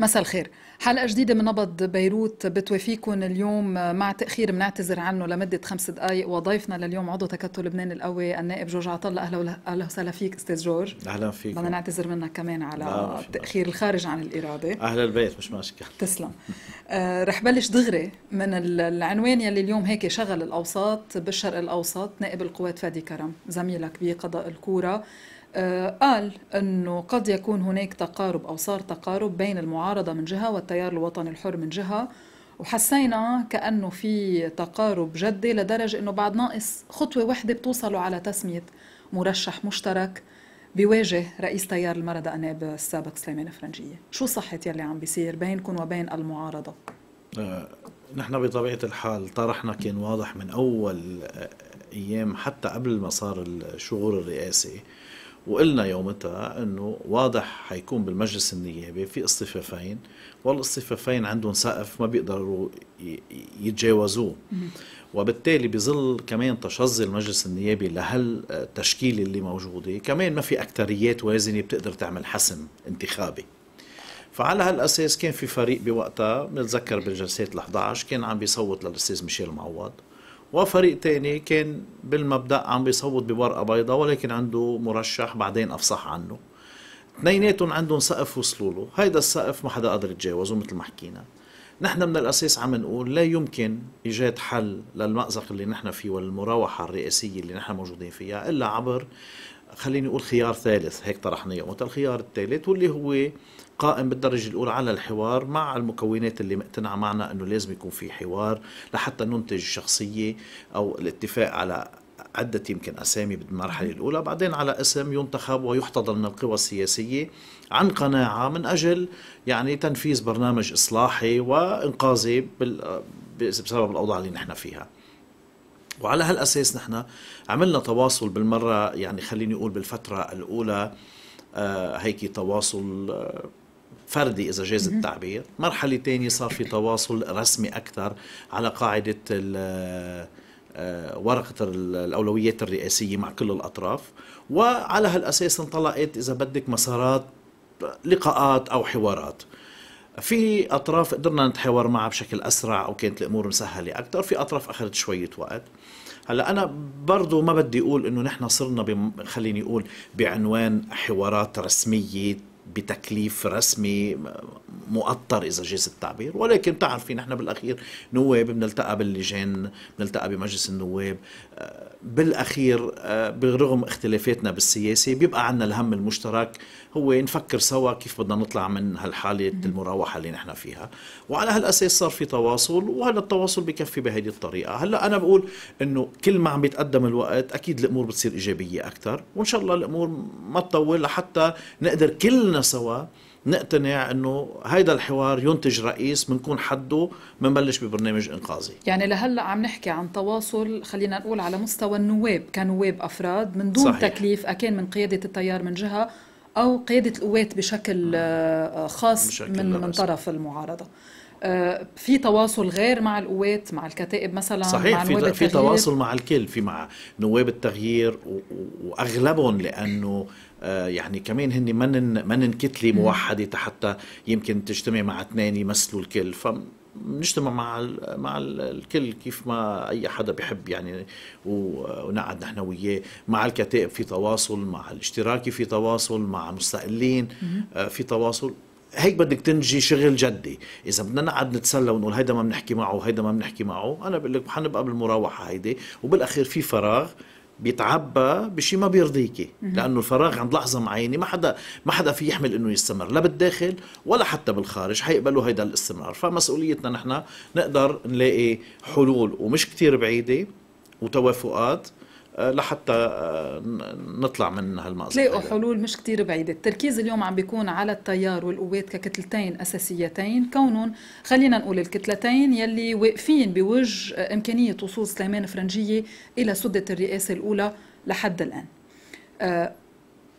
مساء الخير حلقة جديدة من نبض بيروت بتوافيكم اليوم مع تأخير بنعتذر عنه لمدة خمس دقائق وضيفنا لليوم عضو تكتل لبنان القوي النائب جورج عطلة أهلا أهلا وسهلا فيك أستاذ جورج أهلا فيك بدنا نعتذر منك كمان على التأخير الخارج عن الإرادة أهلا البيت مش مشكلة تسلم آه، رح بلش دغري من العنوان يلي اليوم هيك شغل الأوساط بالشرق الأوسط نائب القوات فادي كرم زميلك بقضاء الكورة آه، قال أنه قد يكون هناك تقارب أو صار تقارب بين المعارضة من جهة والتيار الوطني الحر من جهة وحسينا كأنه في تقارب جدي لدرجة أنه بعد ناقص خطوة واحدة بتوصلوا على تسمية مرشح مشترك بواجه رئيس تيار المرضى أناب السابق سليمان فرنجية شو صحة يلي عم بيصير بينكم وبين المعارضة؟ آه، نحن بطبيعة الحال طرحنا كان واضح من أول آه، أيام حتى قبل ما صار الشغور الرئاسي وقلنا يومتها انه واضح حيكون بالمجلس النيابي في اصطفافين والاصطفافين عندهم سقف ما بيقدروا يتجاوزوه وبالتالي بظل كمان تشظي المجلس النيابي لهالتشكيل اللي موجوده كمان ما في اكتريات وازنه بتقدر تعمل حسم انتخابي فعلى هالاساس كان في فريق بوقتها بنتذكر بالجلسات ال11 كان عم بيصوت للاستاذ ميشيل معوض وفريق تاني كان بالمبدا عم بيصوت بورقه بيضاء ولكن عنده مرشح بعدين افصح عنه اثنيناتهم عندهم سقف وصلوا له هيدا السقف ما حدا قادر يتجاوزه مثل ما حكينا نحن من الاساس عم نقول لا يمكن ايجاد حل للمازق اللي نحن فيه والمراوحه الرئاسيه اللي نحن موجودين فيها الا عبر خليني اقول خيار ثالث هيك طرحناه وقت الخيار الثالث واللي هو قائم بالدرجة الأولى على الحوار مع المكونات اللي مقتنعة معنا أنه لازم يكون في حوار لحتى ننتج شخصية أو الاتفاق على عدة يمكن أسامي بالمرحلة الأولى بعدين على اسم ينتخب ويحتضن من القوى السياسية عن قناعة من أجل يعني تنفيذ برنامج إصلاحي وإنقاذي بسبب الأوضاع اللي نحن فيها وعلى هالأساس نحن عملنا تواصل بالمرة يعني خليني أقول بالفترة الأولى آه، هيك تواصل آه، فردي إذا جاز التعبير مرحلة تانية صار في تواصل رسمي أكثر على قاعدة آه، ورقة الأولويات الرئاسية مع كل الأطراف وعلى هالأساس انطلقت إذا بدك مسارات لقاءات أو حوارات في أطراف قدرنا نتحاور معها بشكل أسرع وكانت الأمور مسهلة أكثر في أطراف أخذت شوية وقت هلا انا برضه ما بدي اقول انه نحن صرنا خليني اقول بعنوان حوارات رسميه بتكليف رسمي مؤطر اذا جاز التعبير ولكن بتعرفي نحن بالاخير نواب بنلتقى باللجان بنلتقى بمجلس النواب آه، بالاخير آه، برغم اختلافاتنا بالسياسه بيبقى عندنا الهم المشترك هو نفكر سوا كيف بدنا نطلع من هالحاله المراوحه اللي نحن فيها وعلى هالاساس صار في تواصل وهذا التواصل بكفي بهذه الطريقه هلا انا بقول انه كل ما عم بيتقدم الوقت اكيد الامور بتصير ايجابيه اكثر وان شاء الله الامور ما تطول لحتى نقدر كلنا سوا نقتنع انه هيدا الحوار ينتج رئيس بنكون حده بنبلش ببرنامج انقاذي يعني لهلا عم نحكي عن تواصل خلينا نقول على مستوى النواب كنواب افراد من دون صحيح. تكليف اكان من قياده التيار من جهه أو قيادة القوات بشكل آه، خاص بشكل من من طرف المعارضة آه، في تواصل غير مع القوات مع الكتائب مثلا صحيح مع في, في تواصل مع الكل في مع نواب التغيير واغلبهم لانه آه، يعني كمان هن منن منن كتله موحده حتى يمكن تجتمع مع اثنين يمثلوا الكل ف نجتمع مع الـ مع الـ الكل كيف ما اي حدا بحب يعني ونقعد نحن وياه مع الكتائب في تواصل مع الاشتراكي في تواصل مع مستقلين آه، في تواصل هيك بدك تنجي شغل جدي اذا بدنا نقعد نتسلى ونقول هيدا ما بنحكي معه وهيدا ما بنحكي معه انا بقول لك حنبقى بالمراوحه هيدي وبالاخير في فراغ بيتعبى بشي ما بيرضيكي لانه الفراغ عند لحظه معينه ما حدا ما حدا في يحمل انه يستمر لا بالداخل ولا حتى بالخارج حيقبلوا هيدا الاستمرار فمسؤوليتنا نحن نقدر نلاقي حلول ومش كتير بعيده وتوافقات آه، لحتى آه، نطلع من هالمأزق تلاقوا حلول مش كتير بعيدة التركيز اليوم عم بيكون على التيار والقوات ككتلتين أساسيتين كونهم خلينا نقول الكتلتين يلي واقفين بوجه آه، إمكانية وصول سليمان فرنجية إلى سدة الرئاسة الأولى لحد الآن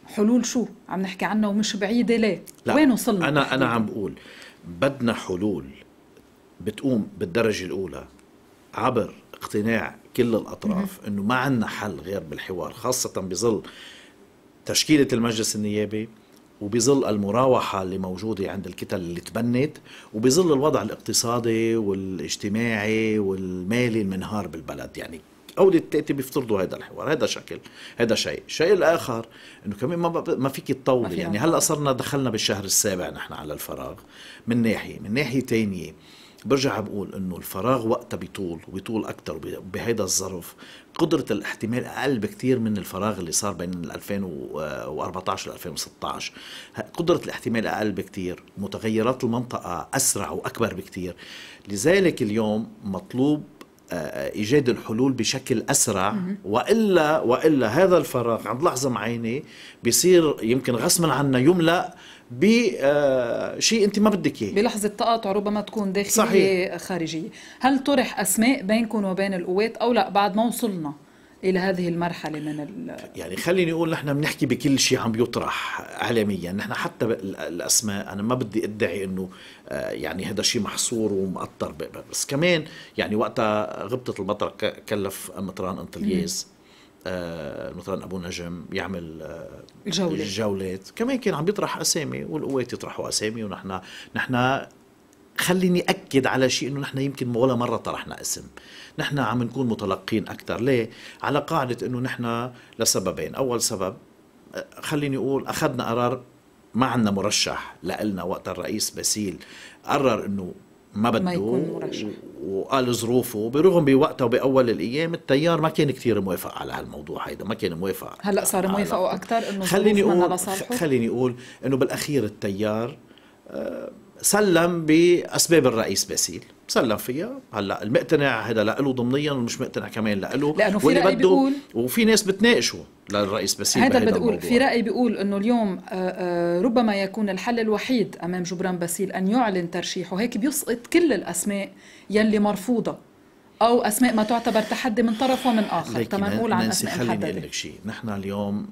حلول شو عم نحكي عنها ومش بعيدة ليه لا. وين وصلنا أنا, أنا عم بقول بدنا حلول بتقوم بالدرجة الأولى عبر اقتناع كل الأطراف أنه ما عندنا حل غير بالحوار خاصة بظل تشكيلة المجلس النيابي وبظل المراوحة اللي موجودة عند الكتل اللي تبنت وبظل الوضع الاقتصادي والاجتماعي والمالي المنهار بالبلد يعني أو تأتي بيفترضوا هذا الحوار هذا شكل هذا شيء الشيء الآخر أنه كمان ما, ما فيك تطولي يعني هلأ صرنا دخلنا بالشهر السابع نحن على الفراغ من ناحية من ناحية ثانيه برجع بقول انه الفراغ وقتها بيطول وبيطول اكثر بهيدا الظرف قدره الاحتمال اقل بكثير من الفراغ اللي صار بين 2014 ل 2016 قدره الاحتمال اقل بكثير متغيرات المنطقه اسرع واكبر بكثير لذلك اليوم مطلوب آه، ايجاد الحلول بشكل اسرع والا والا هذا الفراغ عند لحظه معينه بيصير يمكن غصبا عنا يملا بشيء آه، انت ما بدك اياه بلحظه تقاطع ربما تكون داخليه صحيح. خارجيه هل طرح اسماء بينكم وبين القوات او لا بعد ما وصلنا الى هذه المرحله من ال... يعني خليني اقول نحن بنحكي بكل شيء عم بيطرح اعلاميا نحن حتى الاسماء انا ما بدي ادعي انه آه، يعني هذا شيء محصور ومقطر بس كمان يعني وقتها غبطه المطر كلف مطران انطلياز آه، مثلا ابو نجم يعمل آه، جولة. الجولات كمان كان عم بيطرح اسامي والقوات يطرحوا اسامي ونحن نحن خليني اكد على شيء انه نحن يمكن ولا مره طرحنا اسم نحن عم نكون متلقين اكثر ليه على قاعده انه نحن لسببين اول سبب آه، خليني اقول اخذنا قرار ما عندنا مرشح لنا وقت الرئيس باسيل قرر انه ما بده ما يكون مرشح وقال ظروفه برغم بوقتها وباول الايام التيار ما كان كثير موافق على هالموضوع هيدا ما كان موافق هلا صار موافقوا اكثر انه خليني اقول خليني اقول انه بالاخير التيار آه، سلم باسباب الرئيس باسيل تسلم فيها هلا المقتنع هذا له ضمنيا ومش مقتنع كمان له لانه في رأي بيقول وفي ناس بتناقشه للرئيس بس هذا اللي اقول في رأي بيقول انه اليوم آه، آه، ربما يكون الحل الوحيد امام جبران باسيل ان يعلن ترشيحه هيك بيسقط كل الاسماء يلي مرفوضه او اسماء ما تعتبر تحدي من طرف ومن اخر تمام نقول عن اسماء خليني اقول لك شيء نحن اليوم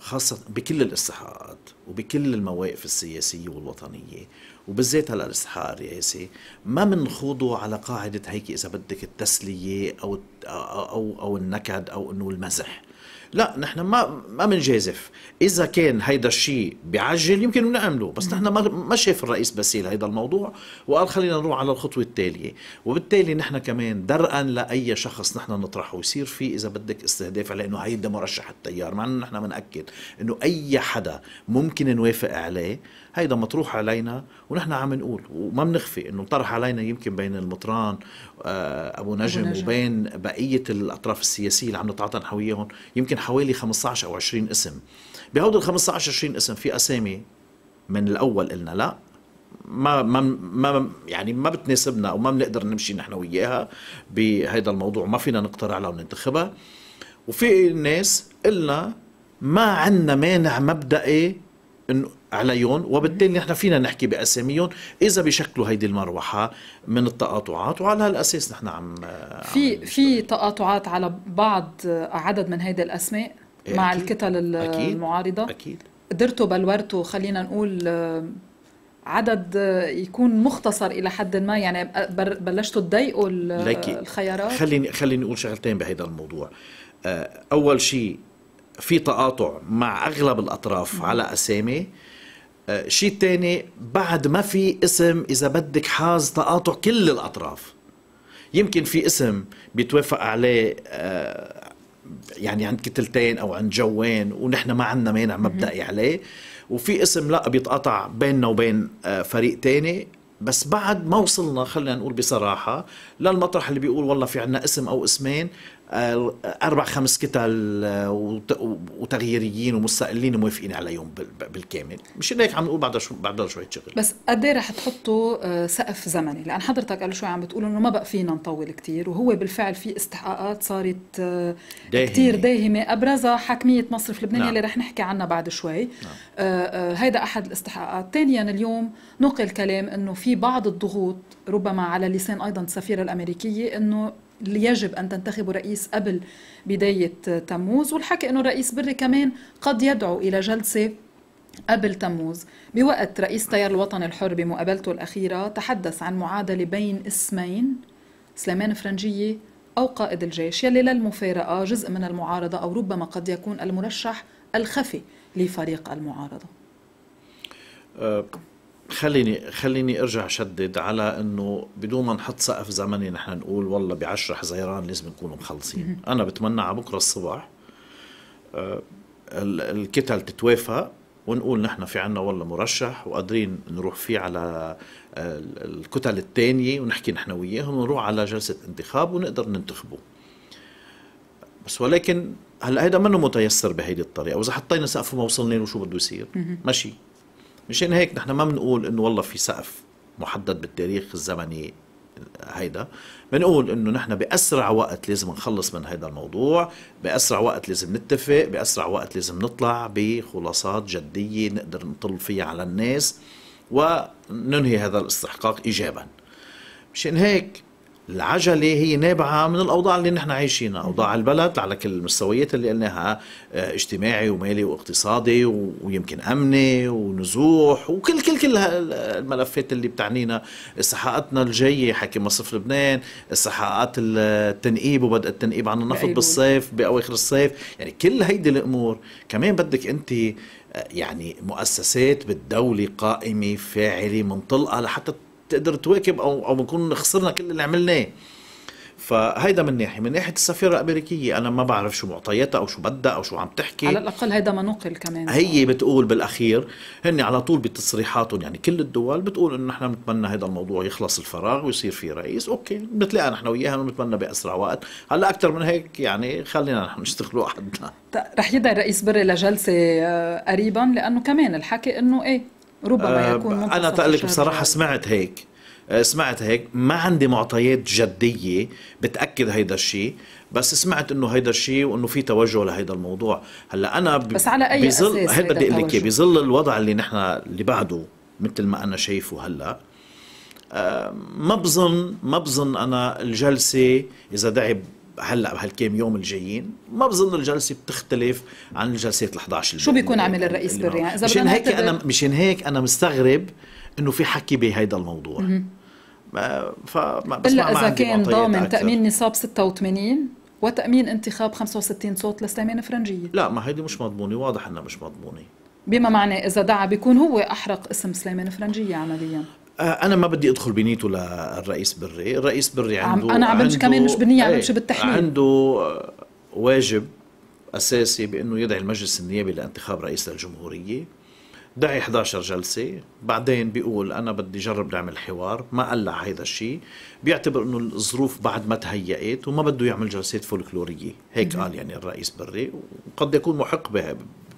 خاصة بكل الاصلاحات وبكل المواقف السياسية والوطنية وبالذات هلا الاستحقاق الرئاسي ما بنخوضه على قاعدة هيك إذا بدك التسلية أو أو أو النكد أو إنه المزح لا نحن ما ما بنجازف اذا كان هيدا الشيء بعجل يمكن نعمله بس نحن ما ما شاف الرئيس باسيل هيدا الموضوع وقال خلينا نروح على الخطوه التاليه وبالتالي نحن كمان درءا لاي شخص نحن نطرحه يصير في اذا بدك استهداف لانه انه هيدا مرشح التيار مع انه نحن بناكد انه اي حدا ممكن نوافق عليه هيدا مطروح علينا ونحن عم نقول وما بنخفي انه طرح علينا يمكن بين المطران آه، ابو نجم, أبو نجم. وبين بقيه الاطراف السياسيه اللي عم نتعاطى نحويهم وياهم يمكن حوالي 15 او 20 اسم بهود ال 15 20 اسم في اسامي من الاول قلنا لا ما ما ما يعني ما بتناسبنا او ما بنقدر نمشي نحن وياها بهيدا الموضوع ما فينا نقترع لها وننتخبها وفي ناس قلنا ما عندنا مانع مبدئي انه عليهم وبالتالي نحن فينا نحكي باساميهم اذا بشكلوا هيدي المروحه من التقاطعات وعلى هالاساس نحن عم آه، في في تقاطعات على بعض عدد من هيدي الاسماء إيه مع أكيد الكتل المعارضه اكيد قدرتوا بلورتوا خلينا نقول آه، عدد آه، يكون مختصر الى حد ما يعني بلشتوا تضيقوا الخيارات خليني خليني اقول شغلتين بهذا الموضوع اول شيء في تقاطع مع اغلب الاطراف على اسامي الشيء آه، الثاني بعد ما في اسم اذا بدك حاز تقاطع كل الاطراف يمكن في اسم بيتوافق عليه آه، يعني عند كتلتين او عند جوين ونحن ما عندنا مانع مبدئي عليه وفي اسم لا بيتقطع بيننا وبين آه، فريق تاني بس بعد ما وصلنا خلينا نقول بصراحة للمطرح اللي بيقول والله في عنا اسم أو اسمين آه، اربع خمس كتل آه، وتغييريين ومستقلين موافقين عليهم بالكامل مش هيك عم نقول بعدها شو بعدها شويه شغل بس قد إيه رح تحطوا آه، سقف زمني لان حضرتك قبل شوي عم بتقول انه ما بقى فينا نطول كثير وهو بالفعل في استحقاقات صارت كثير داهمه ابرزها حاكميه مصرف لبنان نعم. اللي رح نحكي عنها بعد شوي نعم. هيدا احد الاستحقاقات ثانيا اليوم نقل كلام انه في بعض الضغوط ربما على لسان ايضا السفيره الامريكيه انه اللي يجب أن تنتخبوا رئيس قبل بداية تموز والحكي أنه الرئيس بري كمان قد يدعو إلى جلسة قبل تموز بوقت رئيس تيار الوطن الحر بمقابلته الأخيرة تحدث عن معادلة بين اسمين سليمان فرنجية أو قائد الجيش يلي للمفارقة جزء من المعارضة أو ربما قد يكون المرشح الخفي لفريق المعارضة آه، خليني خليني ارجع شدد على انه بدون ما نحط سقف زمني نحن نقول والله ب 10 حزيران لازم نكون مخلصين، انا بتمنى على بكره الصبح آه، الكتل تتوافق ونقول نحن في عنا والله مرشح وقادرين نروح فيه على آه، الكتل الثانيه ونحكي نحن وياهم ونروح على جلسه انتخاب ونقدر ننتخبه. بس ولكن هلا هيدا منه متيسر بهيدي الطريقه، واذا حطينا سقف وما وصلنا له شو بده يصير؟ ماشي مشان هيك نحن ما بنقول انه والله في سقف محدد بالتاريخ الزمني هيدا بنقول انه نحن باسرع وقت لازم نخلص من هيدا الموضوع باسرع وقت لازم نتفق باسرع وقت لازم نطلع بخلاصات جديه نقدر نطل فيها على الناس وننهي هذا الاستحقاق ايجابا مشان هيك العجله هي نابعه من الاوضاع اللي نحن عايشينها، اوضاع البلد على كل المستويات اللي قلناها آه، اجتماعي ومالي واقتصادي ويمكن امني ونزوح وكل كل كل الملفات اللي بتعنينا استحقاقاتنا الجايه حكي مصرف لبنان، استحقاقات التنقيب وبدء التنقيب عن النفط بالصيف باواخر الصيف، يعني كل هيدي الامور كمان بدك انت آه، يعني مؤسسات بالدوله قائمه فاعله منطلقه لحتى تقدر تواكب او او بنكون خسرنا كل اللي عملناه فهيدا من ناحيه من ناحيه السفيره الامريكيه انا ما بعرف شو معطياتها او شو بدها او شو عم تحكي على الاقل هيدا ما نقل كمان هي بتقول بالاخير هن على طول بتصريحاتهم يعني كل الدول بتقول انه نحن بنتمنى هذا الموضوع يخلص الفراغ ويصير في رئيس اوكي بنتلاقى نحن وياها بنتمنى باسرع وقت هلا اكثر من هيك يعني خلينا نحن نشتغل وحدنا رح يدعي الرئيس بري لجلسه آه، قريبا لانه كمان الحكي انه ايه ربما آه، يكون منتصف انا تقلك بصراحه سمعت هيك آه، سمعت هيك ما عندي معطيات جدية بتأكد هيدا الشيء بس سمعت انه هيدا الشيء وانه في توجه لهيدا الموضوع هلا انا ب... بس على اي بظل هيدا بدي اقول لك بظل الوضع اللي نحن اللي بعده مثل ما انا شايفه هلا آه، ما بظن ما بظن انا الجلسه اذا دعي هلا بهالكام يوم الجايين ما بظن الجلسه بتختلف عن الجلسات ال11 شو بيكون عامل الرئيس بريان اذا مشان هيك انا مشان هيك انا مستغرب انه في حكي بهيدا الموضوع ما بس الا اذا كان ضامن تامين نصاب 86 وتامين انتخاب 65 صوت لسليمان فرنجيه لا ما هيدي مش مضمونه واضح انها مش مضمونه بما معناه اذا دعا بيكون هو احرق اسم سليمان فرنجيه عمليا آه، انا ما بدي ادخل بنيته للرئيس بري الرئيس بري عنده انا عم بمشي كمان مش بنية عم إيه، بمشي بالتحليل عنده واجب اساسي بانه يدعي المجلس النيابي لانتخاب رئيس للجمهوريه دعي 11 جلسة بعدين بيقول أنا بدي جرب نعمل حوار ما قلع هيدا الشيء بيعتبر أنه الظروف بعد ما تهيأت وما بده يعمل جلسات فولكلورية هيك قال يعني الرئيس بري وقد يكون محق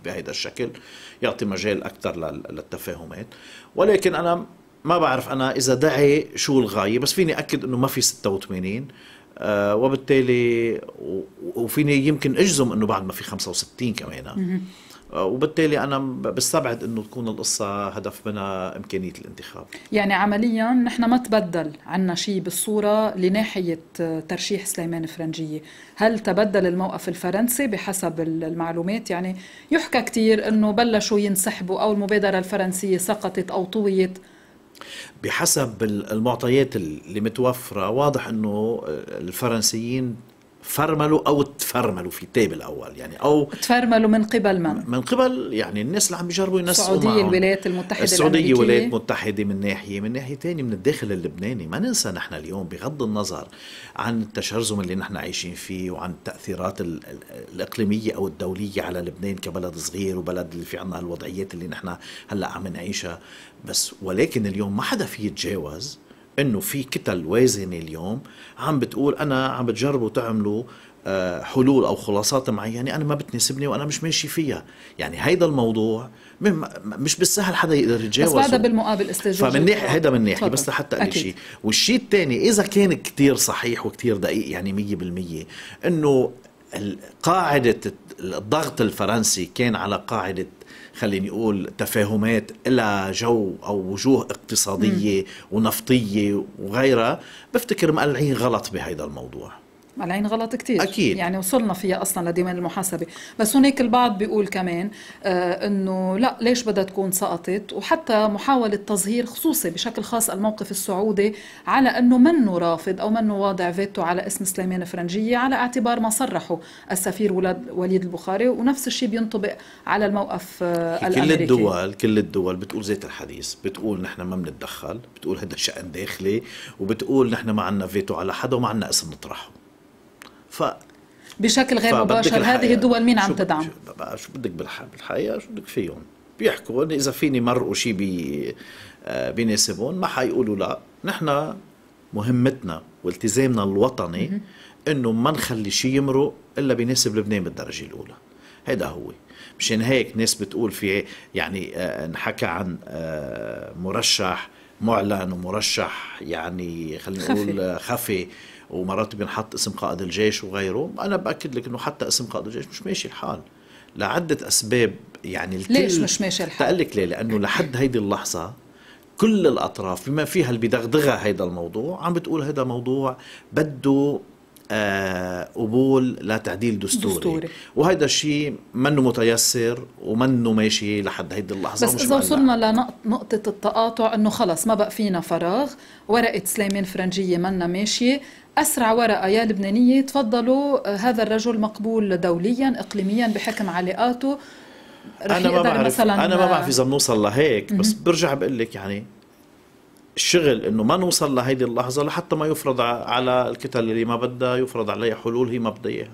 بهذا الشكل يعطي مجال أكثر للتفاهمات ولكن أنا ما بعرف انا اذا دعي شو الغايه بس فيني اكد انه ما في 86 آه وبالتالي وفيني يمكن اجزم انه بعد ما في 65 كمان آه، وبالتالي انا بستبعد انه تكون القصه هدف منها امكانيه الانتخاب يعني عمليا نحن ما تبدل عنا شيء بالصوره لناحيه ترشيح سليمان فرنجيه هل تبدل الموقف الفرنسي بحسب المعلومات يعني يحكى كثير انه بلشوا ينسحبوا او المبادره الفرنسيه سقطت او طويت بحسب المعطيات اللي متوفرة واضح أنه الفرنسيين فرملوا او تفرملوا في تاب الاول يعني او تفرملوا من قبل من؟ من قبل يعني الناس اللي عم يجربوا ينسقوا السعوديه الولايات المتحده السعوديه الولايات المتحده من ناحيه من ناحيه ثانيه من الداخل اللبناني ما ننسى نحن اليوم بغض النظر عن التشرزم اللي نحن عايشين فيه وعن التاثيرات الاقليميه او الدوليه على لبنان كبلد صغير وبلد اللي في عندنا الوضعيات اللي نحن هلا عم نعيشها بس ولكن اليوم ما حدا في يتجاوز انه في كتل وازنه اليوم عم بتقول انا عم بتجربوا تعملوا آه، حلول او خلاصات معينه يعني انا ما بتناسبني وانا مش ماشي فيها، يعني هيدا الموضوع مش بالسهل حدا يقدر يتجاوزه بس هذا بالمقابل استجواب فمن ناحيه هيدا من ناحيه بس لحتى اقول شيء، والشيء الثاني اذا كان كتير صحيح وكتير دقيق يعني 100% انه قاعده الضغط الفرنسي كان على قاعده خليني أقول تفاهمات إلى جو أو وجوه اقتصادية ونفطية وغيرها بفتكر مقلعين غلط بهذا الموضوع العين غلط كتير أكيد يعني وصلنا فيها أصلا لديوان المحاسبة بس هناك البعض بيقول كمان آه أنه لا ليش بدها تكون سقطت وحتى محاولة تظهير خصوصي بشكل خاص الموقف السعودي على أنه منه رافض أو منه واضع فيتو على اسم سليمان فرنجية على اعتبار ما صرحه السفير وليد البخاري ونفس الشيء بينطبق على الموقف آه كل الأمريكي كل الدول كل الدول بتقول زيت الحديث بتقول نحن ما بنتدخل بتقول هذا شأن داخلي وبتقول نحن ما عندنا فيتو على حدا وما عندنا اسم نطرحه ف بشكل غير مباشر هذه الدول مين عم تدعم؟ شو بدك بالحقيقه شو بدك فيهم؟ بيحكوا اذا فيني مرقوا شيء بي آه، بيناسبهم ما حيقولوا لا، نحن مهمتنا والتزامنا الوطني انه ما نخلي شيء يمرق الا بيناسب لبنان بالدرجه الاولى. هيدا هو مشان هيك ناس بتقول في يعني انحكى آه، عن آه، مرشح معلن ومرشح يعني خلينا نقول خفي ومرات بينحط اسم قائد الجيش وغيره انا باكد لك انه حتى اسم قائد الجيش مش ماشي الحال لعده اسباب يعني الكل ليش مش ماشي الحال؟ تقلك ليه؟ لانه لحد هيدي اللحظه كل الاطراف بما فيها اللي بدغدغها هيدا الموضوع عم بتقول هيدا موضوع بده آه، قبول لتعديل دستوري, دستوري. وهذا الشيء منه متيسر ومنه ماشي لحد هيدي اللحظه بس اذا وصلنا لنقطه التقاطع انه خلص ما بقى فينا فراغ ورقه سليمان فرنجيه منا ماشيه أسرع ورقة يا لبنانية تفضلوا آه، هذا الرجل مقبول دوليا إقليميا بحكم علاقاته أنا ما بعرف أنا آه، ما بعرف إذا بنوصل لهيك بس برجع بقول لك يعني الشغل انه ما نوصل لهيدي اللحظه لحتى ما يفرض على الكتل اللي ما بدها يفرض عليها حلول هي ما بدها اياها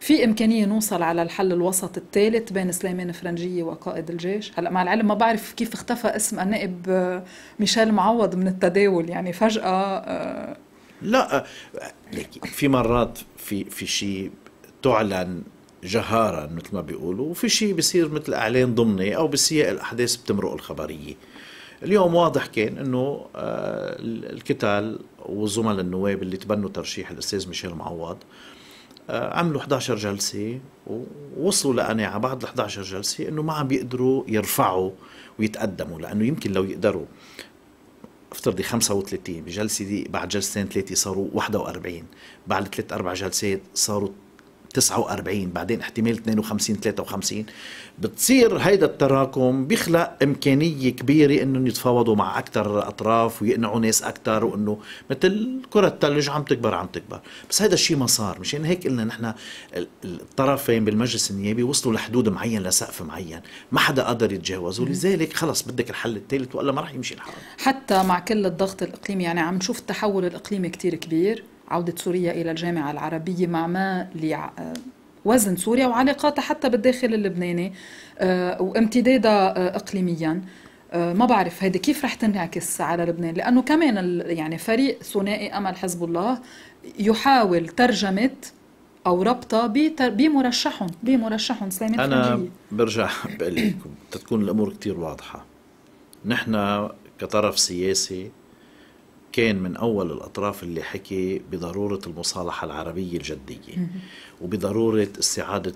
في امكانيه نوصل على الحل الوسط الثالث بين سليمان فرنجيه وقائد الجيش هلا مع العلم ما بعرف كيف اختفى اسم النائب آه، ميشيل معوض من التداول يعني فجاه آه، لا آه، في مرات في في شيء تعلن جهارا مثل ما بيقولوا وفي شيء بيصير مثل اعلان ضمني او بسياق الاحداث بتمرق الخبريه اليوم واضح كان انه آه، الكتال والزملاء النواب اللي تبنوا ترشيح الاستاذ ميشيل معوض آه، عملوا 11 جلسة ووصلوا لقناعة بعد ال 11 جلسة انه ما عم بيقدروا يرفعوا ويتقدموا لانه يمكن لو يقدروا افترضي 35 بجلسة دي بعد جلستين ثلاثة صاروا 41 بعد ثلاث اربع جلسات صاروا 49 بعدين احتمال 52 53 بتصير هيدا التراكم بيخلق امكانيه كبيره انهم يتفاوضوا مع اكثر اطراف ويقنعوا ناس اكثر وانه مثل كره الثلج عم تكبر عم تكبر بس هذا الشيء ما صار مشان يعني هيك قلنا نحن الطرفين بالمجلس النيابي وصلوا لحدود معين لسقف معين ما حدا قدر يتجاوزه ولذلك خلص بدك الحل الثالث ولا ما راح يمشي الحال حتى مع كل الضغط الاقليمي يعني عم نشوف التحول الاقليمي كثير كبير عودة سوريا إلى الجامعة العربية مع ما وزن سوريا وعلاقاتها حتى بالداخل اللبناني آه، وامتدادها آه، إقليمياً آه، ما بعرف هيدي كيف رح تنعكس على لبنان لانه كمان يعني فريق ثنائي امل حزب الله يحاول ترجمه او ربطها بمرشحهم بمرشحهم سلامة انا برجع بقول لكم تكون الامور كثير واضحه نحن كطرف سياسي كان من أول الأطراف اللي حكي بضرورة المصالحة العربية الجدية وبضرورة استعادة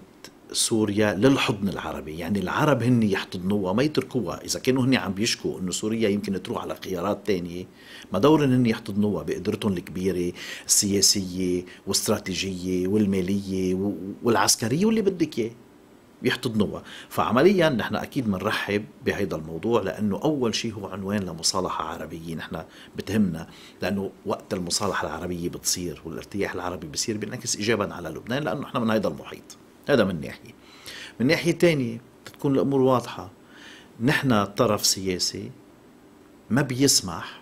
سوريا للحضن العربي يعني العرب هن يحتضنوها ما يتركوها إذا كانوا هن عم بيشكوا أنه سوريا يمكن تروح على خيارات تانية ما دور هن يحتضنوها بقدرتهم الكبيرة السياسية والاستراتيجية والمالية والعسكرية واللي بدك إياه يحتضنوها فعمليا نحن اكيد بنرحب بهذا الموضوع لانه اول شيء هو عنوان لمصالحه عربيه نحن بتهمنا لانه وقت المصالحه العربيه بتصير والارتياح العربي بصير بينعكس ايجابا على لبنان لانه نحن من هذا المحيط هذا من ناحيه من ناحيه ثانيه تكون الامور واضحه نحن طرف سياسي ما بيسمح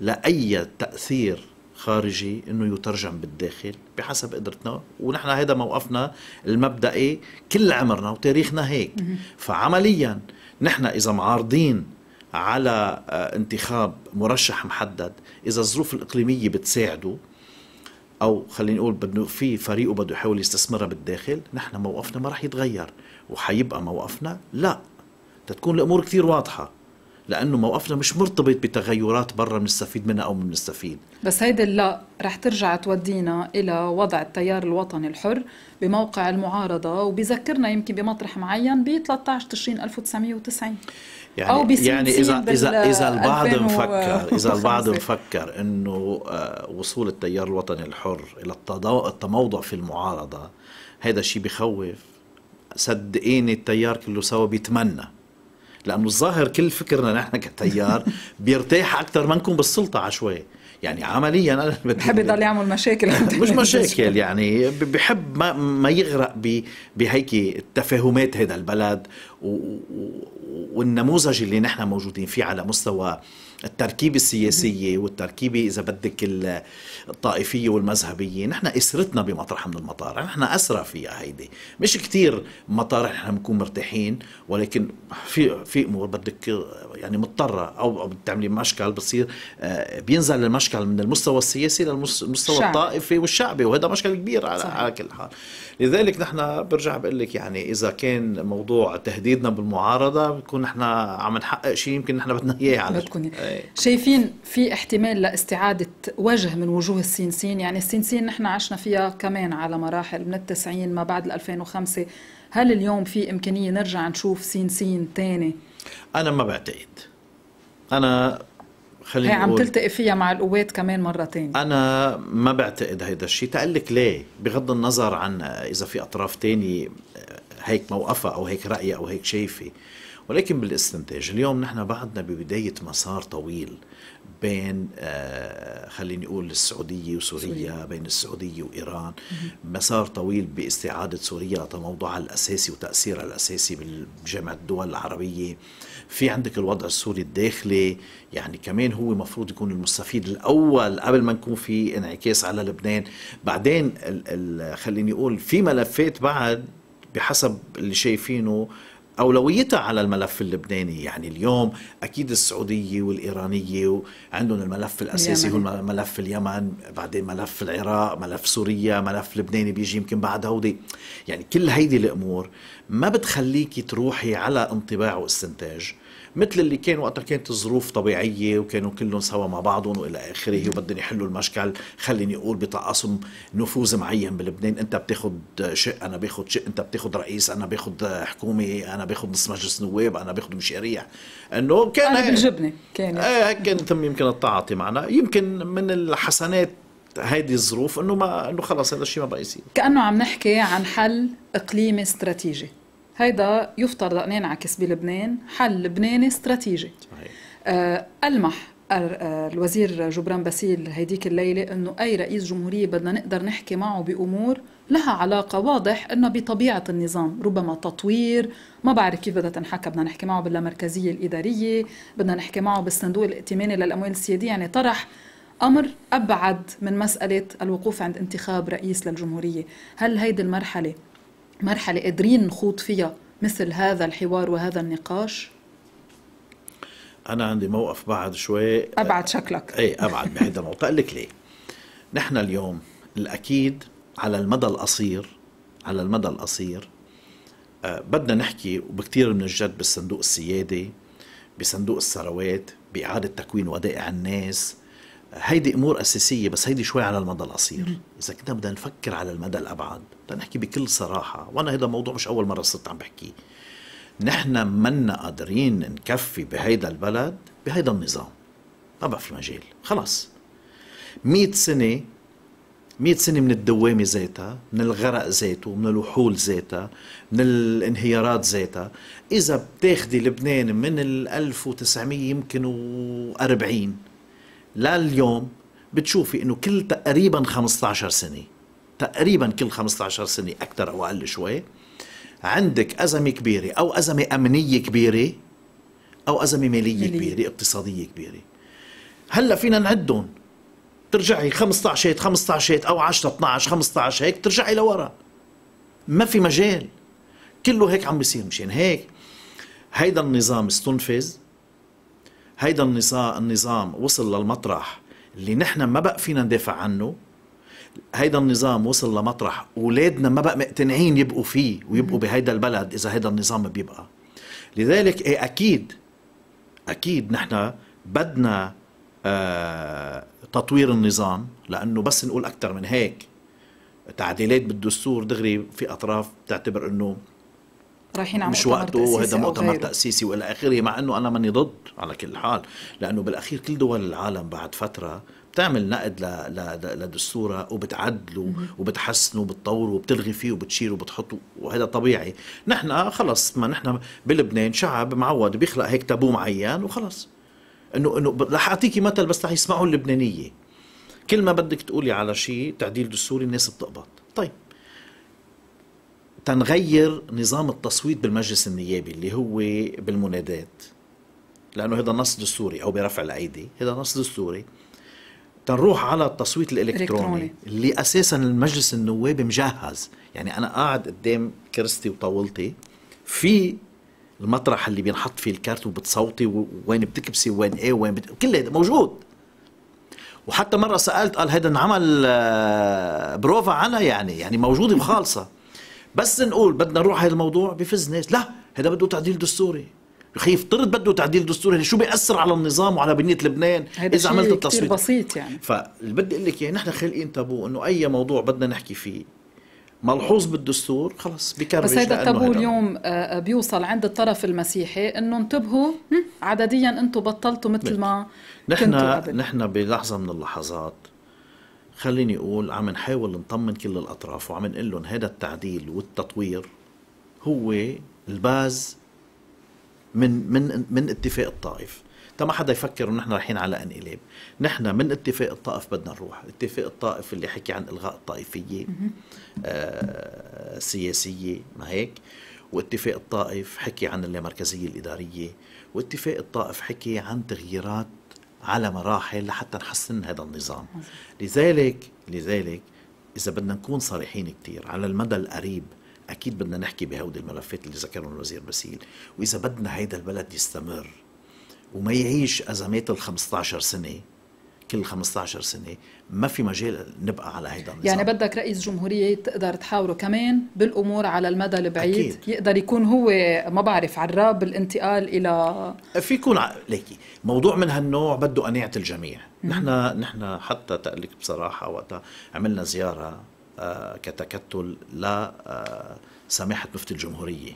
لاي تاثير خارجي انه يترجم بالداخل بحسب قدرتنا ونحن هذا موقفنا المبدئي كل عمرنا وتاريخنا هيك فعمليا نحن اذا معارضين على آه، انتخاب مرشح محدد اذا الظروف الاقليميه بتساعده او خلينا نقول بده في فريقه بده يحاول يستثمرها بالداخل نحن موقفنا ما راح يتغير وحيبقى موقفنا لا تتكون الامور كثير واضحه لانه موقفنا مش مرتبط بتغيرات برا بنستفيد منها او بنستفيد بس هيدي لا رح ترجع تودينا الى وضع التيار الوطني الحر بموقع المعارضه وبذكرنا يمكن بمطرح معين ب 13 تشرين 1990 يعني أو يعني اذا اذا اذا البعض مفكر اذا البعض مفكر انه آه، وصول التيار الوطني الحر الى التموضع في المعارضه هذا الشيء بخوف صدقيني التيار كله سوا بيتمنى لانه الظاهر كل فكرنا نحن كتيار بيرتاح اكثر منكم بالسلطه عشوائي يعني عمليا انا بحب يضل يعمل مشاكل مش مشاكل يعني بحب ما ما يغرق بهيك التفاهمات هذا البلد والنموذج اللي نحن موجودين فيه على مستوى التركيبة السياسية والتركيبة إذا بدك الطائفية والمذهبية نحن إسرتنا بمطرح من المطارح نحن أسرى فيها هيدي مش كتير مطارح نحن بنكون مرتاحين ولكن في في أمور بدك يعني مضطرة أو بتعملي مشكل بتصير آه، بينزل المشكل من المستوى السياسي للمستوى شعب. الطائفي والشعبي وهذا مشكل كبير على, صحيح. على كل حال لذلك نحن برجع بقول لك يعني إذا كان موضوع تهديدنا بالمعارضة بكون نحن عم نحقق شيء يمكن نحن بدنا إياه على شايفين في احتمال لاستعادة وجه من وجوه السينسين يعني السينسين نحن عشنا فيها كمان على مراحل من التسعين ما بعد 2005 هل اليوم في إمكانية نرجع نشوف سينسين تاني أنا ما بعتقد أنا خلينا هي عم تلتقي فيها مع القوات كمان مرة تانية أنا ما بعتقد هيدا الشيء تقلك ليه بغض النظر عن إذا في أطراف تانية هيك موقفها أو هيك رأيها أو هيك شايفة ولكن بالاستنتاج اليوم نحن بعدنا ببداية مسار طويل بين آه، خليني أقول السعودية وسوريا سوريا. بين السعودية وإيران مسار طويل باستعادة سوريا لتموضعها الأساسي وتأثيرها الأساسي بجامعة الدول العربية في عندك الوضع السوري الداخلي يعني كمان هو مفروض يكون المستفيد الأول قبل ما نكون في انعكاس على لبنان بعدين خليني أقول في ملفات بعد بحسب اللي شايفينه اولويتها على الملف اللبناني يعني اليوم اكيد السعوديه والايرانيه عندهم الملف الاساسي هو ملف اليمن بعدين ملف العراق ملف سوريا ملف لبناني بيجي يمكن بعد هودي يعني كل هيدي الامور ما بتخليكي تروحي على انطباع واستنتاج مثل اللي كان وقتها كانت الظروف طبيعيه وكانوا كلهم سوا مع بعضهم والى اخره وبدهم يحلوا المشكل خليني اقول بتقاسم نفوذ معين بلبنان انت بتاخذ شق انا باخذ شق انت بتاخذ رئيس انا باخذ حكومه انا باخذ نص مجلس نواب انا باخذ مشاريع انه كان انا بالجبنه كان ايه كان تم يمكن التعاطي معنا يمكن من الحسنات هيدي الظروف انه ما انه خلص هذا الشيء ما بقى يصير كانه عم نحكي عن حل اقليمي استراتيجي هيدا يفترض أن ينعكس بلبنان حل لبناني استراتيجي صحيح. آه، ألمح آه، الوزير جبران باسيل هيديك الليلة أنه أي رئيس جمهورية بدنا نقدر نحكي معه بأمور لها علاقة واضح أنه بطبيعة النظام ربما تطوير ما بعرف كيف بدها تنحكى بدنا نحكي معه باللامركزية الإدارية بدنا نحكي معه بالصندوق الائتماني للأموال السيادية يعني طرح أمر أبعد من مسألة الوقوف عند انتخاب رئيس للجمهورية هل هيدي المرحلة مرحلة قادرين نخوض فيها مثل هذا الحوار وهذا النقاش؟ أنا عندي موقف بعد شوي أبعد شكلك إيه أبعد بهيدا الموقف لك ليه نحن اليوم الأكيد على المدى القصير على المدى القصير آه، بدنا نحكي وبكتير من الجد بالصندوق السيادي بصندوق الثروات بإعادة تكوين ودائع الناس هيدي امور اساسيه بس هيدي شوي على المدى القصير اذا كنا بدنا نفكر على المدى الابعد بدنا نحكي بكل صراحه وانا هذا موضوع مش اول مره صرت عم بحكيه نحن منا قادرين نكفي بهيدا البلد بهيدا النظام ما بقى في مجال خلاص 100 سنه 100 سنة من الدوامة ذاتها من الغرق ذاته من الوحول ذاتها من الانهيارات ذاتها إذا بتاخدي لبنان من ال 1900 يمكن و40 لليوم بتشوفي انه كل تقريبا 15 سنه تقريبا كل 15 سنه اكثر او اقل شوي عندك ازمه كبيره او ازمه امنيه كبيره او ازمه ماليه كبيره اقتصاديه كبيره هلا فينا نعدهم ترجعي 15 15 او 10 12 15 هيك ترجعي لورا ما في مجال كله هيك عم بيصير مشان هيك هيدا النظام استنفذ هيدا النظام وصل للمطرح اللي نحن ما بقى فينا ندافع عنه هيدا النظام وصل لمطرح اولادنا ما بقى مقتنعين يبقوا فيه ويبقوا بهيدا البلد اذا هيدا النظام بيبقى لذلك ايه اكيد اكيد نحن بدنا آه تطوير النظام لانه بس نقول اكثر من هيك تعديلات بالدستور دغري في اطراف بتعتبر انه رايحين على مش وقته وهذا مؤتمر تاسيسي والى اخره مع انه انا ماني ضد على كل حال لانه بالاخير كل دول العالم بعد فتره بتعمل نقد لدستورها وبتعدله وبتحسنه وبتطوره وبتلغي فيه وبتشيله وبتحطه وهذا طبيعي نحن خلص ما نحن بلبنان شعب معود بيخلق هيك تابو معين وخلص انه انه رح اعطيكي مثل بس رح يسمعوا اللبنانيه كل ما بدك تقولي على شيء تعديل دستوري الناس بتقبض طيب تنغير نظام التصويت بالمجلس النيابي اللي هو بالمنادات لانه هذا نص دستوري او برفع الايدي هذا نص دستوري تنروح على التصويت الالكتروني اللي اساسا المجلس النواب مجهز يعني انا قاعد قدام كرستي وطاولتي في المطرح اللي بينحط فيه الكارت وبتصوتي وين بتكبسي وين ايه وين بت... كل هذا موجود وحتى مره سالت قال هيدا انعمل آه، بروفا على يعني يعني موجوده وخالصه بس نقول بدنا نروح هذا الموضوع بفز ناس لا هذا بده تعديل دستوري اخي يفترض بده تعديل دستوري يعني شو بيأثر على النظام وعلى بنية لبنان إذا عملت التصويت بسيط يعني فاللي بدي أقول لك يعني نحن خالقين تابو إنه أي موضوع بدنا نحكي فيه ملحوظ بالدستور خلص بكرر بس هذا التابو اليوم آه، آه، بيوصل عند الطرف المسيحي انه انتبهوا عدديا انتم بطلتوا مثل ما نحن نحن بلحظه من اللحظات خليني اقول عم نحاول نطمن كل الاطراف وعم نقول لهم هذا التعديل والتطوير هو الباز من من من اتفاق الطائف تا ما حدا يفكر انه نحن رايحين على انقلاب نحن من اتفاق الطائف بدنا نروح اتفاق الطائف اللي حكي عن الغاء الطائفيه آه سياسيه ما هيك واتفاق الطائف حكي عن اللامركزيه الاداريه واتفاق الطائف حكي عن تغييرات على مراحل لحتى نحسن هذا النظام لذلك لذلك إذا بدنا نكون صريحين كتير على المدى القريب أكيد بدنا نحكي بهودي الملفات اللي ذكرهم الوزير بسيل وإذا بدنا هيدا البلد يستمر وما يعيش أزمات ال 15 سنة كل 15 سنه ما في مجال نبقى على هيدا النظام يعني بدك رئيس جمهوريه تقدر تحاوره كمان بالامور على المدى البعيد أكيد. يقدر يكون هو ما بعرف عراب الانتقال الى في يكون ليكي موضوع من هالنوع بده قناعه الجميع نحن نحن حتى تقلك بصراحه وقتها عملنا زياره آه، كتكتل ل آه، سماحه مفتي الجمهوريه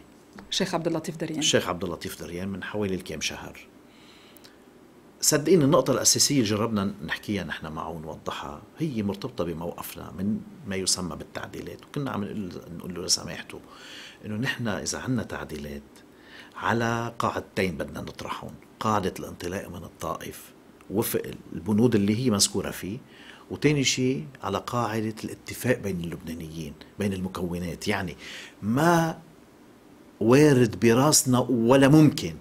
الشيخ عبد اللطيف دريان الشيخ عبد اللطيف دريان من حوالي الكام شهر صدقيني النقطة الأساسية اللي جربنا نحكيها نحن معه ونوضحها هي مرتبطة بموقفنا من ما يسمى بالتعديلات وكنا عم نقول له لسماحته إنه نحن إذا عنا تعديلات على قاعدتين بدنا نطرحهم قاعدة الانطلاق من الطائف وفق البنود اللي هي مذكورة فيه وتاني شيء على قاعدة الاتفاق بين اللبنانيين بين المكونات يعني ما وارد براسنا ولا ممكن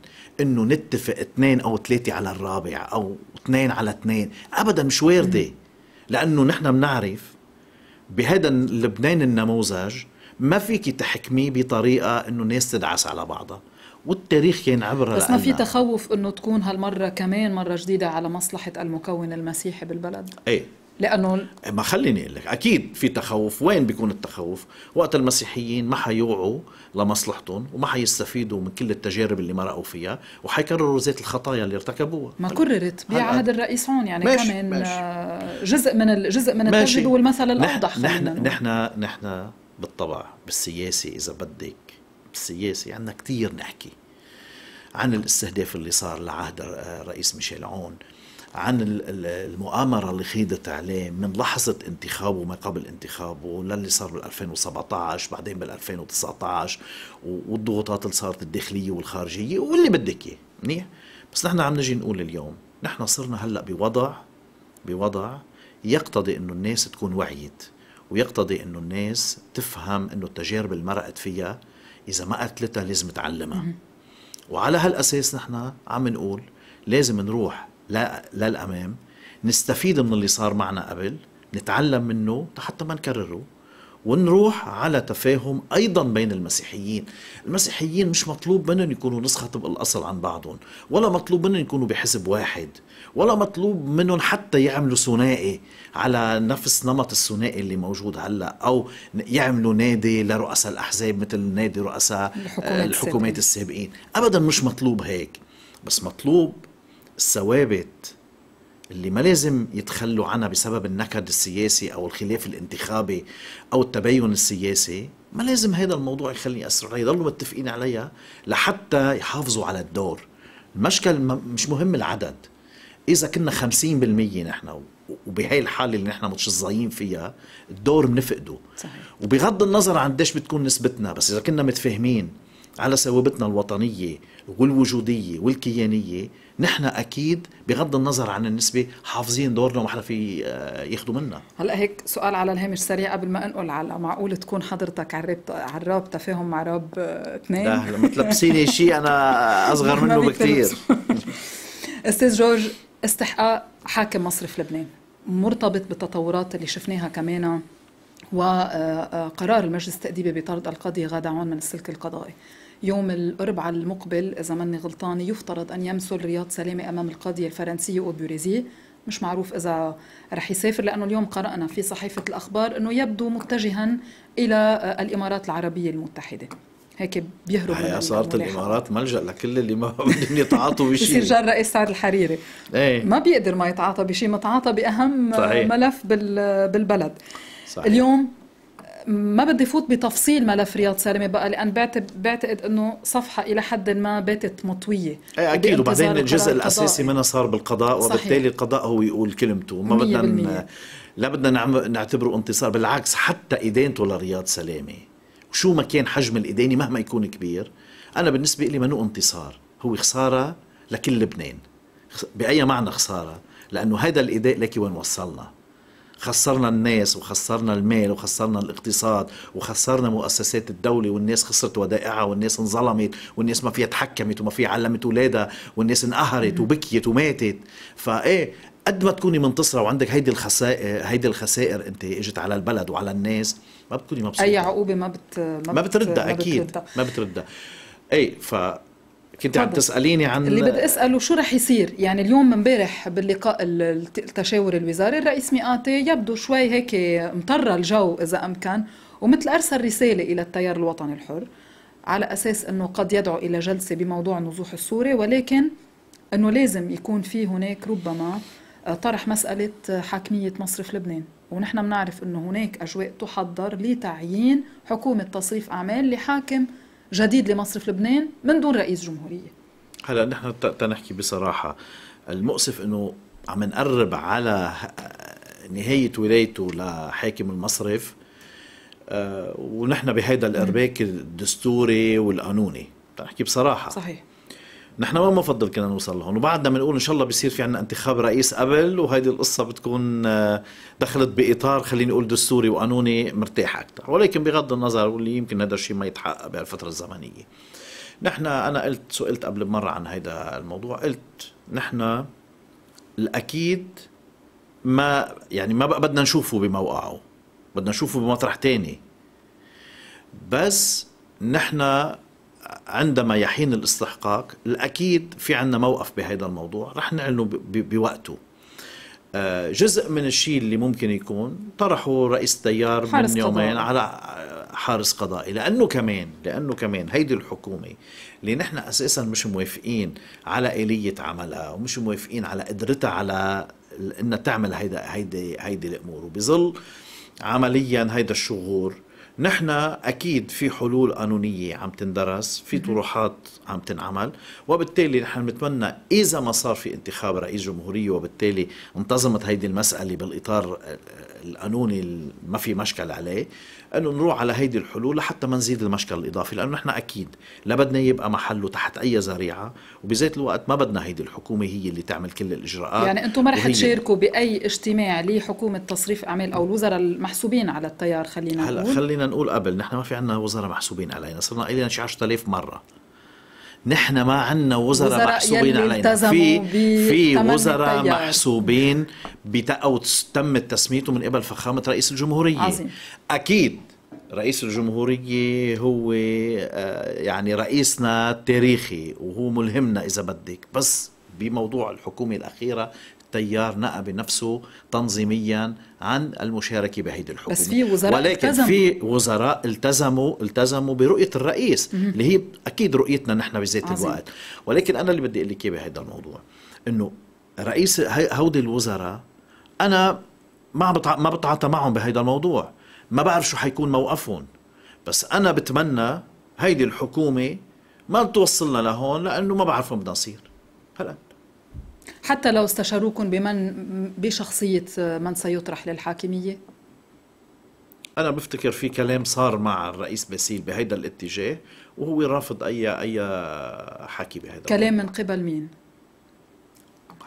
انه نتفق اثنين او ثلاثة على الرابع او اثنين على اثنين ابدا مش واردة لانه نحن بنعرف بهذا لبنان النموذج ما فيك تحكميه بطريقة انه الناس تدعس على بعضها والتاريخ كان عبرة بس ما في تخوف انه تكون هالمرة كمان مرة جديدة على مصلحة المكون المسيحي بالبلد؟ ايه لانه ما خليني اقول لك اكيد في تخوف وين بيكون التخوف وقت المسيحيين ما حيوعوا لمصلحتهم وما حيستفيدوا من كل التجارب اللي مرقوا فيها وحيكرروا زيت الخطايا اللي ارتكبوها ما كررت بعهد الرئيس هون يعني ماشي كمان ماشي آه، جزء من الجزء من التجربه والمثل الاوضح نحن نحن نحن بالطبع بالسياسه اذا بدك بالسياسه عندنا كثير نحكي عن الاستهداف اللي صار لعهد آه، الرئيس ميشيل عون عن المؤامرة اللي خيضت عليه من لحظة انتخابه ما قبل انتخابه للي صار بال 2017 بعدين بال 2019 والضغوطات اللي صارت الداخلية والخارجية واللي بدك إياه منيح بس نحن عم نجي نقول اليوم نحن صرنا هلأ بوضع بوضع يقتضي انه الناس تكون وعيت ويقتضي انه الناس تفهم انه التجارب اللي مرقت فيها اذا ما قتلتها لازم تعلمها وعلى هالاساس نحن عم نقول لازم نروح لا للامام نستفيد من اللي صار معنا قبل نتعلم منه حتى ما نكرره ونروح على تفاهم ايضا بين المسيحيين المسيحيين مش مطلوب منهم يكونوا نسخه طبق الاصل عن بعضهم ولا مطلوب منهم يكونوا بحزب واحد ولا مطلوب منهم حتى يعملوا ثنائي على نفس نمط الثنائي اللي موجود هلا او يعملوا نادي لرؤساء الاحزاب مثل نادي رؤساء الحكومات السابقين ابدا مش مطلوب هيك بس مطلوب الثوابت اللي ما لازم يتخلوا عنها بسبب النكد السياسي او الخلاف الانتخابي او التباين السياسي ما لازم هذا الموضوع يخلي ياثر علي يضلوا متفقين عليها لحتى يحافظوا على الدور المشكل مش مهم العدد اذا كنا 50% نحن وبهي الحاله اللي نحن متشظعين فيها الدور بنفقده صحيح. وبغض النظر عن قديش بتكون نسبتنا بس اذا كنا متفاهمين على ثوابتنا الوطنية والوجودية والكيانية نحن أكيد بغض النظر عن النسبة حافظين دورنا وما حدا في آه، ياخذوا منا هلا هيك سؤال على الهامش سريع قبل ما انقل على معقول تكون حضرتك عراب عراب تفاهم مع راب آه، اثنين لا لما تلبسيني شيء أنا أصغر منه بكثير أستاذ جورج استحقاق حاكم مصرف لبنان مرتبط بالتطورات اللي شفناها كمان وقرار آه، المجلس التأديبي بطرد القاضي غادة عون من السلك القضائي يوم الأربعاء المقبل إذا ماني غلطان يفترض أن يمثل رياض سلامة أمام القاضية الفرنسية أوبوريزي مش معروف إذا رح يسافر لأنه اليوم قرأنا في صحيفة الأخبار أنه يبدو متجها إلى الإمارات العربية المتحدة هيك بيهرب هي صارت الامارات ملجا لكل اللي ما بدهم يتعاطوا بشيء بصير جار رئيس سعد الحريري ايه؟ ما بيقدر ما يتعاطى بشيء متعاطى باهم صحيح. ملف بالبلد صحيح. اليوم ما بدي فوت بتفصيل ملف رياض سالمي بقى لان بعتقد انه صفحه الى حد ما باتت مطويه اي اكيد وبعدين الجزء الاساسي منها صار بالقضاء صحيح. وبالتالي القضاء هو يقول كلمته ما بدنا لا بدنا نعم- نعتبره انتصار بالعكس حتى ادانته لرياض سلامه وشو ما كان حجم الادانه مهما يكون كبير انا بالنسبه لي منو انتصار هو خساره لكل لبنان باي معنى خساره لانه هذا الاداء لك وين وصلنا خسرنا الناس وخسرنا المال وخسرنا الاقتصاد وخسرنا مؤسسات الدولة والناس خسرت ودائعها والناس انظلمت والناس ما فيها تحكمت وما فيها علمت أولادها والناس انقهرت وبكيت وماتت فايه قد ما تكوني منتصرة وعندك هيدي الخسائر هيدي الخسائر انت اجت على البلد وعلى الناس ما بتكوني مبسوطة اي عقوبة ما بت ما, ما بتردها اكيد ما بتردها اي ف كنت عم تساليني عن اللي بدي اساله شو رح يصير يعني اليوم امبارح باللقاء التشاور الوزاري الرئيس ميقاتي يبدو شوي هيك مطر الجو اذا امكن ومثل ارسل رساله الى التيار الوطني الحر على اساس انه قد يدعو الى جلسه بموضوع النزوح السوري ولكن انه لازم يكون في هناك ربما آه، طرح مساله حاكميه مصرف لبنان ونحن بنعرف انه هناك اجواء تحضر لتعيين حكومه تصريف اعمال لحاكم جديد لمصرف لبنان من دون رئيس جمهورية هلا نحن تنحكي بصراحة المؤسف انه عم نقرب على نهاية ولايته لحاكم المصرف آه، ونحن بهيدا الارباك الدستوري والقانوني تنحكي بصراحة صحيح نحن وين بنفضل كنا نوصل لهون وبعدنا بنقول ان شاء الله بيصير في عنا انتخاب رئيس قبل وهيدي القصه بتكون آه، دخلت باطار خليني اقول دستوري وقانوني مرتاح اكثر ولكن بغض النظر واللي يمكن هذا الشيء ما يتحقق بهالفتره الزمنيه نحن انا قلت سئلت قبل مره عن هيدا الموضوع قلت نحن الاكيد ما يعني ما بقى بدنا نشوفه بموقعه بدنا نشوفه بمطرح تاني بس نحن عندما يحين الاستحقاق الأكيد في عنا موقف بهذا الموضوع رح نعلنه بوقته آه، جزء من الشيء اللي ممكن يكون طرحه رئيس تيار من يومين قضاء. على آه، حارس قضائي لانه كمان لانه كمان هيدي الحكومه اللي نحن اساسا مش موافقين على اليه عملها ومش موافقين على قدرتها على انها تعمل هيدا هيدي هيدي الامور وبظل عمليا هيدا الشغور نحن اكيد في حلول قانونيه عم تندرس في طروحات عم تنعمل وبالتالي نحن بنتمنى اذا ما صار في انتخاب رئيس جمهوريه وبالتالي انتظمت هيدي المساله بالاطار القانوني ما في مشكل عليه انه نروح على هيدي الحلول لحتى ما نزيد المشكل الاضافي لانه نحن اكيد لا بدنا يبقى محله تحت اي ذريعه وبذات الوقت ما بدنا هيدي الحكومه هي اللي تعمل كل الاجراءات يعني انتم ما رح تشاركوا باي اجتماع لحكومه تصريف اعمال او الوزراء المحسوبين على التيار خلينا هلا خلينا نقول قبل نحن ما في عندنا وزراء محسوبين علينا صرنا قايلين شي 10000 مره نحن ما عندنا وزراء, محسوبين علينا في في وزراء محسوبين او تم تسميته من قبل فخامه رئيس الجمهوريه عظيم. اكيد رئيس الجمهورية هو آه، يعني رئيسنا التاريخي وهو ملهمنا إذا بدك بس بموضوع الحكومة الأخيرة التيار نأى بنفسه تنظيميا عن المشاركه بهيدي الحكومه بس في وزراء ولكن التزم. في وزراء التزموا التزموا برؤيه الرئيس اللي هي اكيد رؤيتنا نحن بذات الوقت ولكن انا اللي بدي اقول لك اياه بهذا الموضوع انه رئيس هودي الوزراء انا ما بتع... ما بتعاطى معهم بهيدا الموضوع ما بعرف شو حيكون موقفهم بس انا بتمنى هيدي الحكومه ما توصلنا لهون لانه ما بعرف وين بدنا نصير هلا حتى لو استشاروكم بمن بشخصية آه، من سيطرح للحاكمية؟ أنا بفتكر في كلام صار مع الرئيس باسيل بهيدا الاتجاه وهو رافض أي أي حكي بهذا كلام من قبل مين؟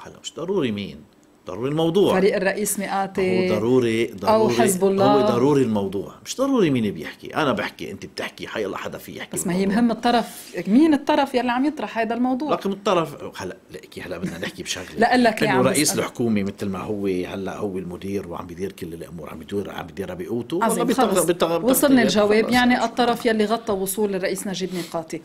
هلا مش ضروري مين ضروري الموضوع فريق الرئيس مئاتي هو ضروري ضروري او حزب الله هو ضروري الموضوع مش ضروري مين بيحكي انا بحكي انت بتحكي حي الله حدا في يحكي بس ما هي مهم الطرف مين الطرف يلي عم يطرح هذا الموضوع رقم الطرف هلا لك هلا بدنا نحكي بشغله لا لك انه رئيس الحكومه مثل ما هو هلا هو المدير وعم بيدير كل الامور عم بيدير عم بيديرها بقوته وصلنا الجواب يعني الطرف يلي غطى وصول الرئيس نجيب ميقاتي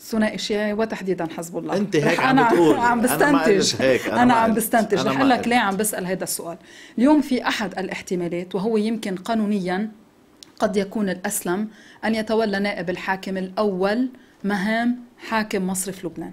ثنائي الشيعي وتحديدا حزب الله انت هيك عم بتقول عم بستنتج انا, أنا عم بستنتج رح اقول لك ليه عم بسال هذا السؤال اليوم في احد الاحتمالات وهو يمكن قانونيا قد يكون الاسلم ان يتولى نائب الحاكم الاول مهام حاكم مصرف لبنان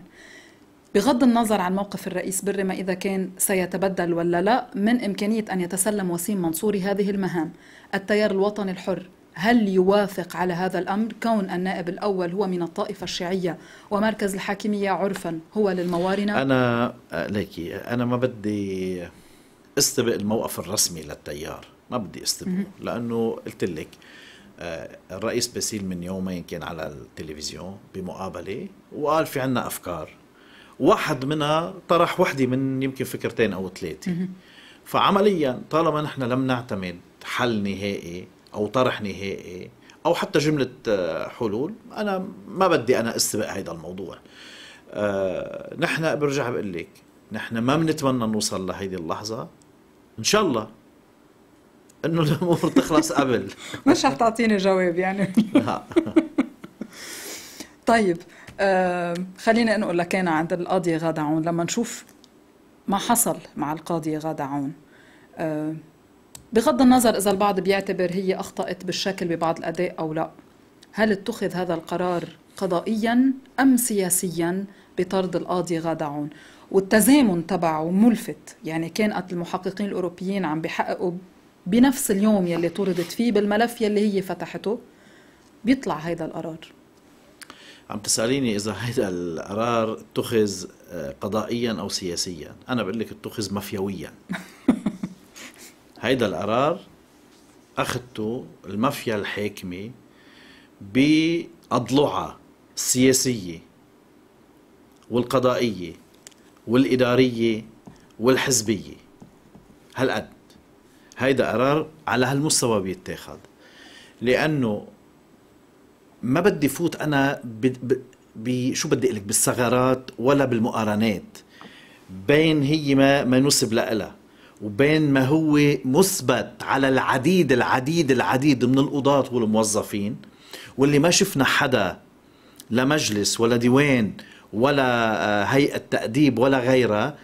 بغض النظر عن موقف الرئيس بري ما إذا كان سيتبدل ولا لا من إمكانية أن يتسلم وسيم منصوري هذه المهام التيار الوطني الحر هل يوافق على هذا الأمر كون النائب الأول هو من الطائفة الشيعية ومركز الحاكمية عرفا هو للموارنة أنا آه، ليكي أنا ما بدي استبق الموقف الرسمي للتيار ما بدي استبقه لأنه قلت لك آه، الرئيس باسيل من يومين كان على التلفزيون بمقابلة وقال في عنا أفكار واحد منها طرح وحدة من يمكن فكرتين أو ثلاثة فعمليا طالما نحن لم نعتمد حل نهائي او طرح نهائي إيه. او حتى جمله آه، حلول انا ما بدي انا استبق هذا الموضوع أه نحن برجع بقول لك نحن ما بنتمنى نوصل لهيدي اللحظه ان شاء الله انه الامور تخلص قبل مش رح تعطيني جواب يعني لا طيب آه خليني انقل لك انا عند القاضي غاده عون لما نشوف ما حصل مع القاضي غاده عون آه بغض النظر إذا البعض بيعتبر هي أخطأت بالشكل ببعض الأداء أو لا هل اتخذ هذا القرار قضائيا أم سياسيا بطرد القاضي غادعون عون والتزامن تبعه ملفت يعني كان المحققين الأوروبيين عم بيحققوا بنفس اليوم يلي طردت فيه بالملف يلي هي فتحته بيطلع هيدا القرار عم تسأليني إذا هيدا القرار اتخذ آه، قضائيا أو سياسيا أنا بقول لك اتخذ مافيويا هيدا القرار اخذته المافيا الحاكمه باضلعها السياسيه والقضائيه والاداريه والحزبيه هالقد هيدا قرار على هالمستوى بيتاخد لانه ما بدي فوت انا بشو بدي اقول بالثغرات ولا بالمقارنات بين هي ما ما نسب لها وبين ما هو مثبت على العديد العديد العديد من القضاة والموظفين واللي ما شفنا حدا لا مجلس ولا ديوان ولا آه، هيئة تأديب ولا غيرها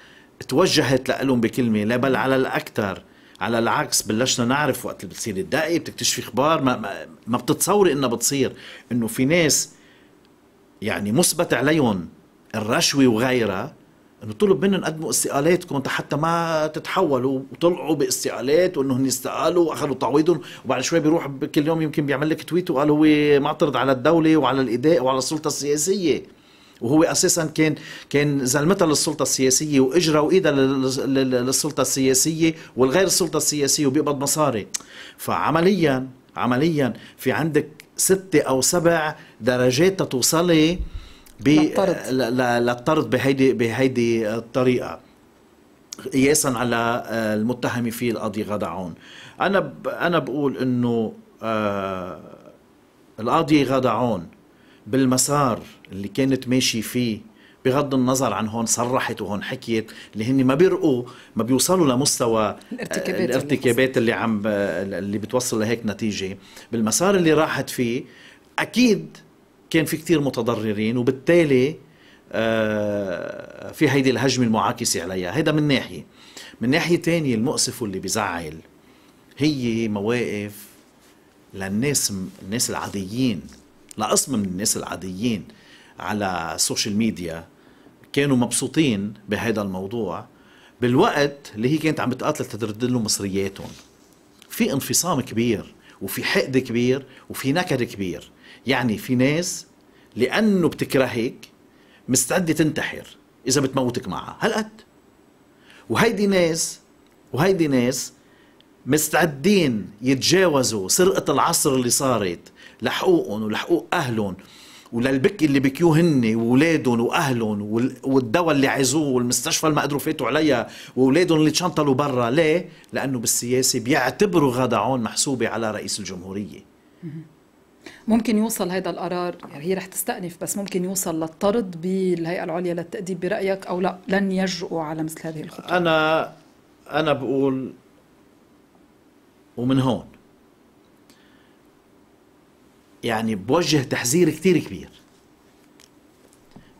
توجهت لهم بكلمة لا بل على الأكثر على العكس بلشنا نعرف وقت اللي بتصير الدقي بتكتشفي اخبار ما, ما, ما بتتصوري انها بتصير انه في ناس يعني مثبت عليهم الرشوه وغيرها انه طلب منهم قدموا استقالاتكم حتى ما تتحولوا وطلعوا باستقالات وانه هن استقالوا واخذوا تعويضهم وبعد شوي بيروح كل يوم يمكن بيعمل لك تويت وقال هو معترض على الدوله وعلى الاداء وعلى السلطه السياسيه وهو اساسا كان كان زلمتها للسلطه السياسيه واجرى وايدها للسلطه السياسيه والغير السلطه السياسيه وبيقبض مصاري فعمليا عمليا في عندك ستة أو سبع درجات تتوصلي للطرد بهيدي بهيدي الطريقه قياسا على آه، المتهم فيه القاضي غدا عون انا انا بقول انه آه القاضي غدا عون بالمسار اللي كانت ماشي فيه بغض النظر عن هون صرحت وهون حكيت اللي هن ما بيرقوا ما بيوصلوا لمستوى الارتكابات, آه، الارتكابات اللي, اللي عم آه، اللي بتوصل لهيك نتيجه بالمسار اللي راحت فيه اكيد كان في كثير متضررين وبالتالي آه، في هيدي الهجمة المعاكسة عليها هيدا من ناحية من ناحية تانية المؤسف واللي بزعل هي مواقف للناس الناس العاديين لقسم من الناس العاديين على السوشيال ميديا كانوا مبسوطين بهذا الموضوع بالوقت اللي هي كانت عم بتقاتل تترد له مصرياتهم في انفصام كبير وفي حقد كبير وفي نكد كبير يعني في ناس لأنه بتكرهك مستعدة تنتحر إذا بتموتك معها هالقد وهيدي ناس وهيدي ناس مستعدين يتجاوزوا سرقة العصر اللي صارت لحقوقهم ولحقوق أهلهم وللبكي اللي بكيوه هن واولادهم واهلهم والدواء اللي عزوه والمستشفى اللي ما قدروا فاتوا عليها واولادهم اللي تشنطلوا برا ليه؟ لانه بالسياسه بيعتبروا غدعون محسوبه على رئيس الجمهوريه ممكن يوصل هذا القرار يعني هي رح تستأنف بس ممكن يوصل للطرد بالهيئة العليا للتأديب برأيك أو لا لن يجرؤوا على مثل هذه الخطوة أنا أنا بقول ومن هون يعني بوجه تحذير كثير كبير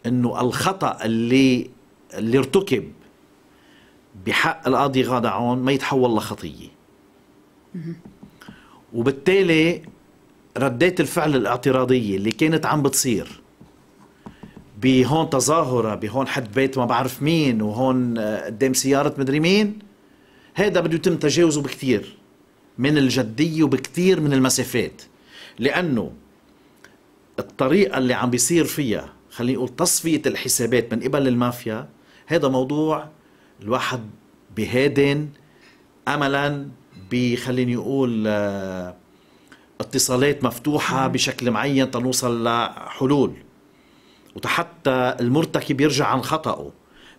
انه الخطا اللي اللي ارتكب بحق القاضي عون ما يتحول لخطيه وبالتالي ردات الفعل الاعتراضية اللي كانت عم بتصير بهون تظاهرة بهون حد بيت ما بعرف مين وهون آه، قدام سيارة مدري مين هذا بده يتم تجاوزه بكثير من الجدية وبكثير من المسافات لأنه الطريقة اللي عم بيصير فيها خلينا نقول تصفية الحسابات من قبل المافيا هذا موضوع الواحد بهادن أملا بخليني أقول آه اتصالات مفتوحة بشكل معين تنوصل لحلول وحتى المرتكب يرجع عن خطأه